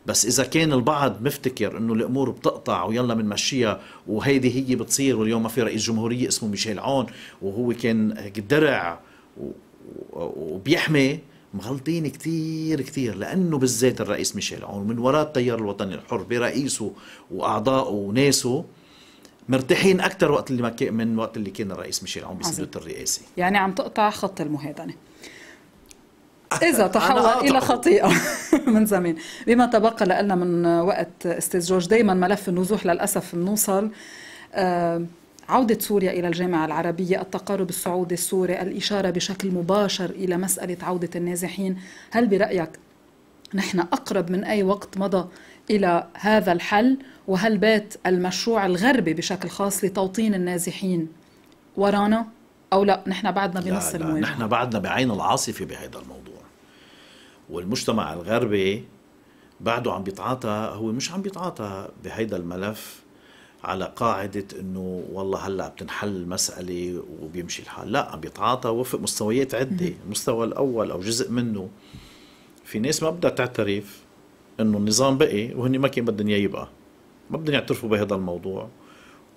بس إذا كان البعض مفتكر إنه الأمور بتقطع ويلا بنمشيها وهيدي هي بتصير واليوم ما في رئيس جمهورية اسمه ميشيل عون وهو كان درع وبيحمي مغلطين كثير كثير لانه بالذات الرئيس ميشيل عون من وراء التيار الوطني الحر برئيسه واعضائه وناسه مرتاحين اكثر وقت اللي ما كي من وقت اللي كان الرئيس ميشيل عون بصندوق الرئاسي يعني عم تقطع خط المهادنه إذا تحول إلى خطيئة من زمان بما تبقى لنا من وقت أستاذ جورج دايما ملف النزوح للأسف بنوصل آه، عودة سوريا إلى الجامعة العربية التقارب السعودي السوري الإشارة بشكل مباشر إلى مسألة عودة النازحين هل برأيك نحن أقرب من أي وقت مضى إلى هذا الحل وهل بات المشروع الغربي بشكل خاص لتوطين النازحين ورانا او لا نحن بعدنا بنص الموضوع نحن بعدنا بعين العاصفه بهذا الموضوع والمجتمع الغربي بعده عم بيتعاطى هو مش عم بيتعاطى بهذا الملف على قاعدة انه والله هلا بتنحل المسألة وبيمشي الحال، لا عم بيتعاطى وفق مستويات عدة، المستوى الأول أو جزء منه في ناس ما بدها تعترف انه النظام بقي وهن ما كان بدهم اياه يبقى. ما بدهم يعترفوا بهذا الموضوع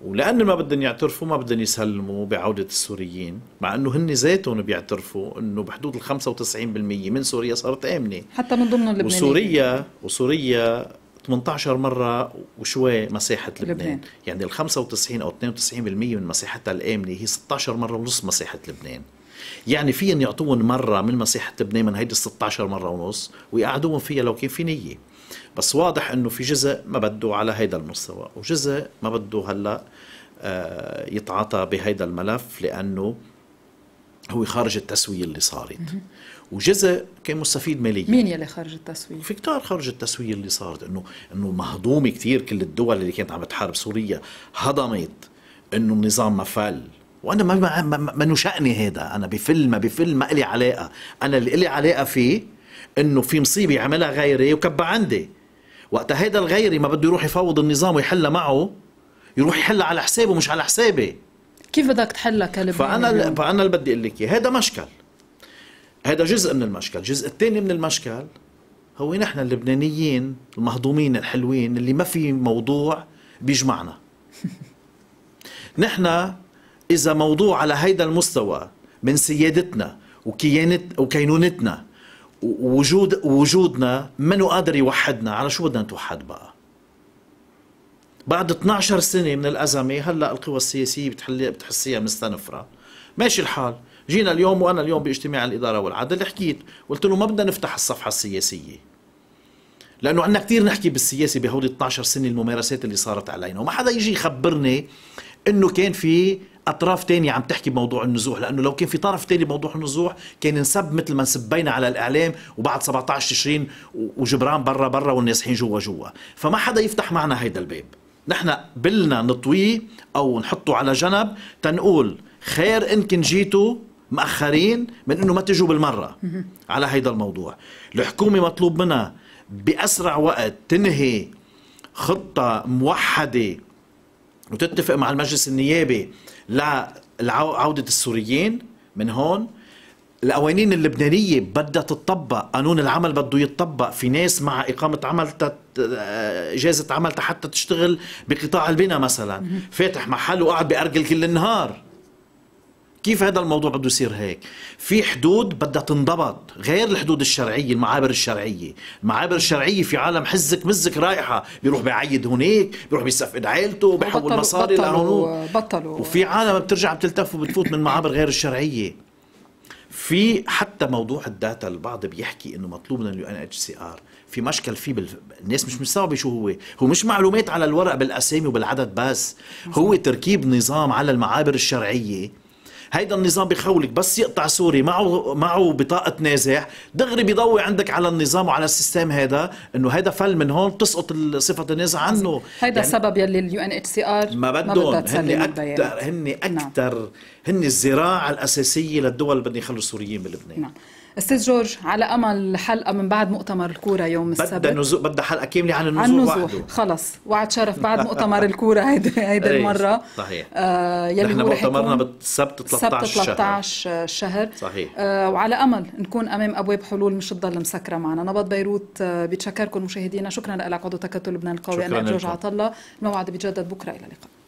ولأن ما بدهم يعترفوا ما بدهم يسلموا بعودة السوريين مع أنه هن ذاتهم بيعترفوا أنه بحدود ال 95% من سوريا صارت آمنة حتى من ضمن لبنان وسوريا وسوريا 18 مرة وشوي مساحة لبنان, لبنان. يعني ال 95 أو 92% من مساحتها الآمنة هي 16 مرة ونص مساحة لبنان يعني فين يعطوهم مرة من مساحة لبنان من هيدي 16 مرة ونص ويقعدوهم فيها لو كان في نية بس واضح انه في جزء ما بده على هيدا المستوى وجزء ما بده هلا آه، يتعاطى بهيدا الملف لانه هو خارج التسويه اللي صارت وجزء كان مستفيد ماليا مين يلي خارج التسويه؟ في كتار خارج التسويه اللي صارت انه انه مهضومه كثير كل الدول اللي كانت عم تحارب سوريا هضمت انه النظام ما فل وانا ما ما, ما, ما شأني هذا انا بفل ما بفل ما لي علاقه انا اللي لي علاقه فيه انه في مصيبه عملها غيري وكبها عندي وقت هيدا الغيري ما بده يروح يفوض النظام ويحلها معه يروح يحلها على حسابه مش على حسابي كيف بدك تحلها كلب فانا فانا اللي بدي اقول لك هذا مشكل هذا جزء من المشكل الجزء الثاني من المشكل هو نحن اللبنانيين المهضومين الحلوين اللي ما في موضوع بيجمعنا نحن اذا موضوع على هيدا المستوى من سيادتنا وكيانت وكينونتنا وجود وجودنا منو قادر يوحدنا على شو بدنا نتوحد بقى بعد 12 سنه من الازمه هلا القوى السياسيه بتحل بتحسيها مستنفره ماشي الحال جينا اليوم وانا اليوم باجتماع الاداره والعدل حكيت قلت له ما بدنا نفتح الصفحه السياسيه لانه عندنا كثير نحكي بالسياسه بهول 12 سنه الممارسات اللي صارت علينا وما حدا يجي يخبرني انه كان في اطراف تانية عم تحكي بموضوع النزوح لانه لو كان في طرف تاني بموضوع النزوح كان نسب مثل ما سبينا على الاعلام وبعد 17 تشرين وجبران برا برا والنازحين جوا جوا فما حدا يفتح معنا هيدا الباب نحن بلنا نطويه او نحطه على جنب تنقول خير انكن جيتوا مأخرين من انه ما تجوا بالمره على هيدا الموضوع الحكومه مطلوب منها باسرع وقت تنهي خطه موحده وتتفق مع المجلس النيابي لعودة السوريين من هون القوانين اللبنانية بدها تطبق قانون العمل بده يتطبق في ناس مع إقامة عمل تت... آه، إجازة عمل حتى تشتغل بقطاع البناء مثلا فاتح محل وقعد بأرجل كل النهار كيف هذا الموضوع بده يصير هيك في حدود بدها تنضبط غير الحدود الشرعية المعابر الشرعية المعابر الشرعية في عالم حزك مزك رايحة بيروح بعيد هناك بيروح بيسفقد عيلته بيحول مصاري لهنوك بطلوا وفي عالم بترجع بتلتف وبتفوت من معابر غير الشرعية في حتى موضوع الداتا البعض بيحكي انه مطلوب من اليو ان اتش سي ار في مشكل فيه بال... الناس مش مستوعبه شو هو هو مش معلومات على الورق بالاسامي وبالعدد بس هو تركيب نظام على المعابر الشرعيه هيدا النظام بخولك بس يقطع سوري معه معه بطاقه نازح دغري بيضوي عندك على النظام وعلى السيستم هذا انه هيدا فل من هون بتسقط صفه النازع عنه هيدا يعني السبب يلي اليو ان اتش سي ار ما بدهم هن اكثر هن اكثر نعم. هن الزراعه الاساسيه للدول اللي بدهم يخلوا السوريين بلبنان نعم. استاذ جورج على امل حلقه من بعد مؤتمر الكوره يوم السبت بدها نزو... بدها حلقه كامله عن النزوح عن النزوح خلص وعد شرف بعد مؤتمر الكوره هيدي هيدي إيه، المره صحيح آه يلي نحن مؤتمرنا بالسبت 13 السبت 13 الشهر, صحيح آه وعلى امل نكون امام ابواب حلول مش تضل مسكره معنا نبض بيروت آه بتشكركم مشاهدينا شكرا لك عضو تكتل لبنان القوي انا جورج عطله الموعد بيتجدد بكره الى اللقاء